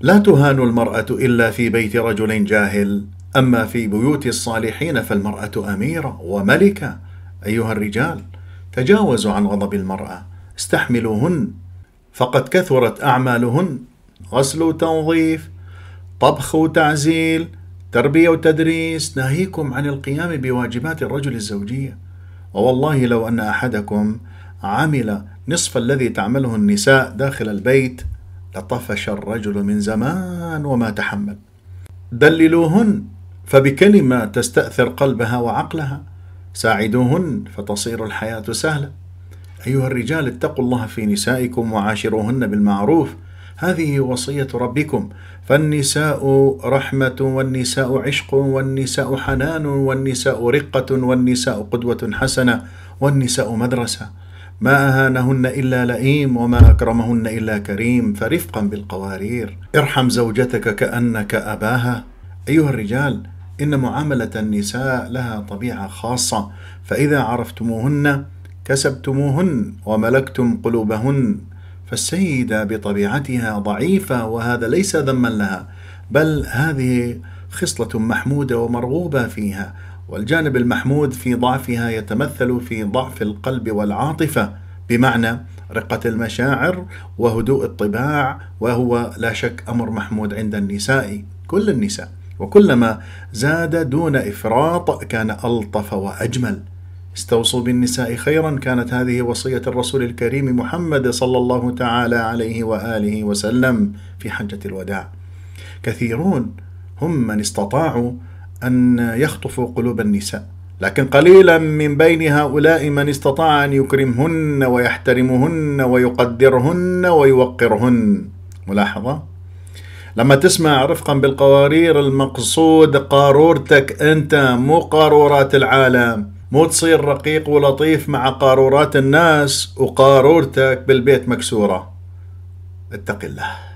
لا تهان المرأة إلا في بيت رجل جاهل أما في بيوت الصالحين فالمرأة أميرة وملكة أيها الرجال تجاوزوا عن غضب المرأة استحملوهن فقد كثرت أعمالهن غسل وتنظيف طبخ وتعزيل تربية وتدريس ناهيكم عن القيام بواجبات الرجل الزوجية ووالله لو أن أحدكم عمل نصف الذي تعمله النساء داخل البيت لطفش الرجل من زمان وما تحمل دللوهن فبكلمة تستأثر قلبها وعقلها ساعدوهن فتصير الحياة سهلة أيها الرجال اتقوا الله في نسائكم وعاشروهن بالمعروف هذه وصية ربكم فالنساء رحمة والنساء عشق والنساء حنان والنساء رقة والنساء قدوة حسنة والنساء مدرسة ما أهانهن إلا لئيم وما أكرمهن إلا كريم فرفقا بالقوارير ارحم زوجتك كأنك أباها أيها الرجال إن معاملة النساء لها طبيعة خاصة فإذا عرفتموهن كسبتموهن وملكتم قلوبهن فالسيدة بطبيعتها ضعيفة وهذا ليس ذما لها بل هذه خصلة محمودة ومرغوبة فيها والجانب المحمود في ضعفها يتمثل في ضعف القلب والعاطفة بمعنى رقة المشاعر وهدوء الطباع وهو لا شك أمر محمود عند النساء كل النساء وكلما زاد دون إفراط كان ألطف وأجمل استوصوا بالنساء خيرا كانت هذه وصية الرسول الكريم محمد صلى الله تعالى عليه وآله وسلم في حجة الوداع كثيرون هم من استطاعوا أن يخطفوا قلوب النساء لكن قليلا من بين هؤلاء من استطاع أن يكرمهن ويحترمهن ويقدرهن ويوقرهن ملاحظة لما تسمع رفقا بالقوارير المقصود قارورتك أنت مو قارورات العالم مو تصير رقيق ولطيف مع قارورات الناس وقارورتك بالبيت مكسورة اتق الله